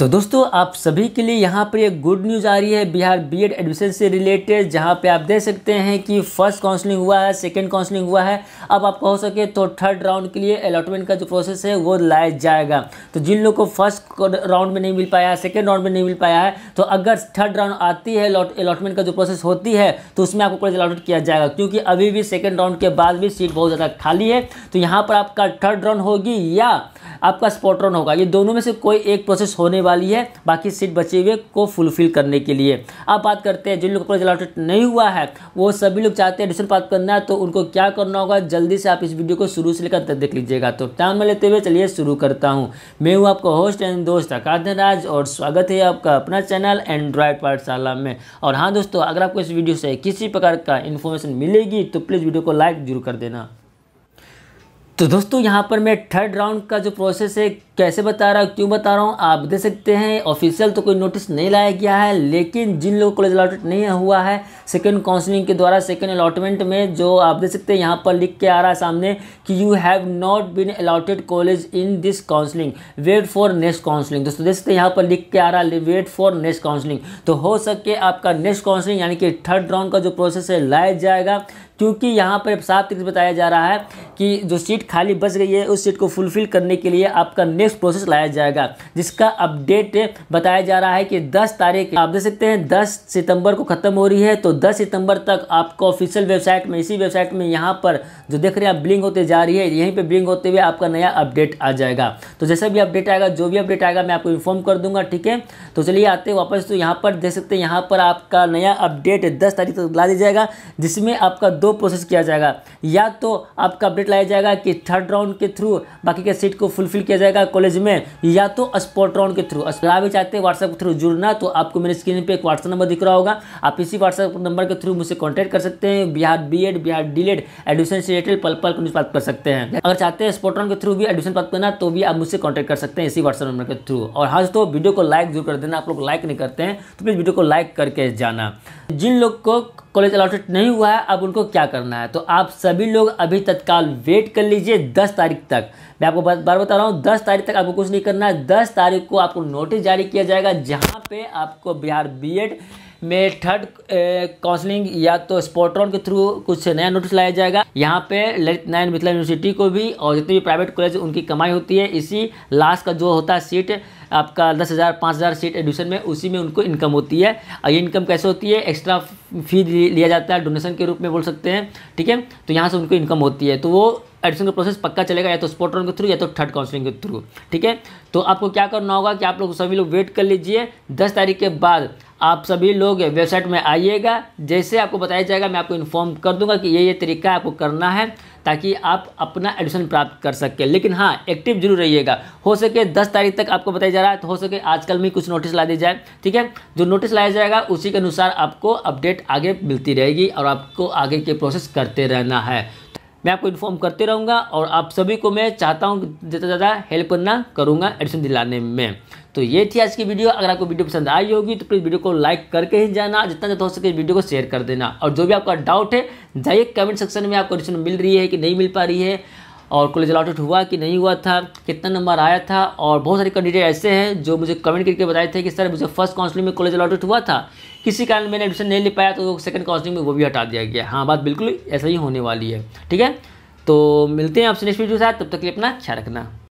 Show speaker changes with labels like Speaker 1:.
Speaker 1: तो दोस्तों आप सभी के लिए यहाँ पर एक गुड न्यूज़ आ रही है बिहार बीएड एडमिशन से रिलेटेड जहाँ पे आप देख सकते हैं कि फर्स्ट काउंसलिंग हुआ है सेकंड काउंसलिंग हुआ है अब आप कह सके तो थर्ड राउंड के लिए अलॉटमेंट का जो प्रोसेस है वो लाया जाएगा तो जिन लोग को फर्स्ट राउंड में नहीं मिल पाया है सेकेंड राउंड में नहीं मिल पाया है तो अगर थर्ड राउंड आती है अलॉटमेंट का जो प्रोसेस होती है तो उसमें आपको कॉलेज अलॉटमेंट किया जाएगा क्योंकि अभी भी सेकेंड राउंड के बाद भी सीट बहुत ज़्यादा खाली है तो यहाँ पर आपका थर्ड राउंड होगी या आपका स्पॉट्रॉन होगा ये दोनों में से कोई एक प्रोसेस होने वाली है बाकी सीट बचे हुए को फुलफिल करने के लिए अब बात करते हैं जिन लोगों को अलॉटेड नहीं हुआ है वो सभी लोग चाहते हैं एडमिशन प्राप्त करना है तो उनको क्या करना होगा जल्दी से आप इस वीडियो को शुरू से लेकर देख लीजिएगा तो टाइम में लेते हुए चलिए शुरू करता हूँ मैं हूँ आपका होस्ट एंड दोस्त आकाधन राज और स्वागत है आपका अपना चैनल एंड्रॉयड पाठशाला में और हाँ दोस्तों अगर आपको इस वीडियो से किसी प्रकार का इन्फॉर्मेशन मिलेगी तो प्लीज़ वीडियो को लाइक जरूर कर देना तो दोस्तों यहाँ पर मैं थर्ड राउंड का जो प्रोसेस है कैसे बता रहा हूँ क्यों बता रहा हूँ आप देख सकते हैं ऑफिशियल तो कोई नोटिस नहीं लाया गया है लेकिन जिन लोगों को कॉलेज अलॉटमेंट नहीं हुआ है सेकंड काउंसलिंग के द्वारा सेकंड अलॉटमेंट में जो आप देख सकते हैं यहाँ पर लिख के आ रहा है सामने कि you have not been allotted college in this counselling wait for next counselling दोस्तों देख सकते हैं यहाँ पर लिख के आ रहा है वेट फॉर नेक्स्ट काउंसलिंग तो हो सके आपका नेक्स्ट काउंसलिंग यानी कि थर्ड राउंड का जो प्रोसेस है लाया जाएगा क्योंकि यहाँ पर साफ तरीके से बताया जा रहा है कि जो सीट खाली बच गई है उस सीट को फुलफिल करने के लिए आपका नेक्स्ट प्रोसेस लाया जाएगा जिसका अपडेट बताया जा रहा है कि 10 तारीख आप देख सकते हैं 10 सितंबर को ख़त्म हो रही है तो 10 सितंबर तक आपको ऑफिशियल वेबसाइट में इसी वेबसाइट में यहाँ पर जो देख रहे हैं आप ब्लिंग होते जा रही है यहीं पर ब्लिंग होते हुए आपका नया अपडेट आ जाएगा तो जैसा भी अपडेट आएगा जो भी अपडेट आएगा मैं आपको इन्फॉर्म कर दूंगा ठीक है तो चलिए आते वापस तो यहाँ पर देख सकते हैं यहाँ पर आपका नया अपडेट दस तारीख तक ला दिया जाएगा जिसमें आपका दो प्रोसेस किया जाएगा या तो आपका अपडेट लाया जाएगा कि थर्ड राउंड के थ्रू बाकी के सीट को फुलफिल किया जाएगा कॉलेज में या तो स्पॉट राउंड के थ्रू अगर भी चाहते हैं व्हाट्सएप के थ्रू जुड़ना तो आपको मेरे स्क्रीन पर एक व्हाट्सएप नंबर दिख रहा होगा आप इसी व्हाट्सएप नंबर के थ्रू मुझसे कॉन्टैक्ट कर सकते हैं Bihar B Bihar D admission से रिलेटेड पल पल न्यूज़ प्राप्त कर सकते हैं अगर चाहते हैं स्पॉट राउंड के थ्रू भी एडमिशन प्राप्त करना तो भी आप मुझसे कॉन्टैक्ट कर सकते हैं इसी व्हाट्सएप नंबर के थ्रू और हाँ तो वीडियो को लाइक जरूर कर देना आप लोग लाइक नहीं करते हैं तो प्लीज़ वीडियो को लाइक करके जाना जिन लोग को कॉलेज अलॉटेड नहीं हुआ है अब उनको क्या क्या करना है तो आप सभी लोग अभी तत्काल वेट कर लीजिए दस तारीख तक मैं आपको बार बता रहा हूँ दस तारीख तक आपको कुछ नहीं करना है दस तारीख को आपको नोटिस जारी किया जाएगा जहाँ पे आपको बिहार बीएड में थर्ड काउंसलिंग या तो स्पोर्ट्रॉन के थ्रू कुछ नया नोटिस लाया जाएगा यहाँ पे ललित नारायण मिथिला यूनिवर्सिटी को भी और जितने भी प्राइवेट कॉलेज उनकी कमाई होती है इसी लास्ट का जो होता है सीट आपका दस हज़ार पाँच हज़ार सीट एडमिशन में उसी में उनको इनकम होती है और ये इनकम कैसे होती है एक्स्ट्रा फी लिया जाता है डोनेशन के रूप में बोल सकते हैं ठीक है तो यहाँ से उनको इनकम होती है तो वो एडमिशन का प्रोसेस पक्का चलेगा या तो स्पोर्ट के थ्रू या तो थर्ड काउंसलिंग के थ्रू ठीक है तो आपको क्या करना होगा कि आप लोग सभी लोग वेट कर लीजिए दस तारीख के बाद आप सभी लोग वेबसाइट में आइएगा जैसे आपको बताया जाएगा मैं आपको इन्फॉर्म कर दूंगा कि ये ये तरीका आपको करना है ताकि आप अपना एडमिशन प्राप्त कर सके लेकिन हाँ एक्टिव जरूर रहिएगा हो सके दस तारीख तक आपको बताया जा रहा है तो हो सके आजकल में कुछ नोटिस ला दी जाए ठीक है जो नोटिस लाया जाएगा उसी के अनुसार आपको अपडेट आगे मिलती रहेगी और आपको आगे के प्रोसेस करते रहना है मैं आपको इन्फॉर्म करते रहूँगा और आप सभी को मैं चाहता हूँ ज़्यादा ज़्यादा हेल्प करना करूँगा एडमिशन दिलाने में तो ये थी आज की वीडियो अगर आपको वीडियो पसंद आई होगी तो प्लीज़ वीडियो को लाइक करके ही जाना जितना ज़्यादा हो सके वीडियो को शेयर कर देना और जो भी आपका डाउट है जाइए कमेंट सेक्शन में आपको एडमिशन मिल रही है कि नहीं मिल पा रही है और कॉलेज अलाटमेंट हुआ कि नहीं हुआ था कितना नंबर आया था और बहुत सारे कैंडिडेट ऐसे हैं जो मुझे कमेंट करके बताए थे कि सर मुझे फर्स्ट काउंसलिंग में कॉलेज अलाटमेंट हुआ था किसी कारण मैंने एडमिशन नहीं ले पाया तो सेकंड काउंसलिंग में वो भी हटा दिया गया हाँ बात बिल्कुल ऐसा ही होने वाली है ठीक है तो मिलते हैं आपसे नेक्स्ट वीडियो के साथ तब तक के लिए अपना ख्याल रखना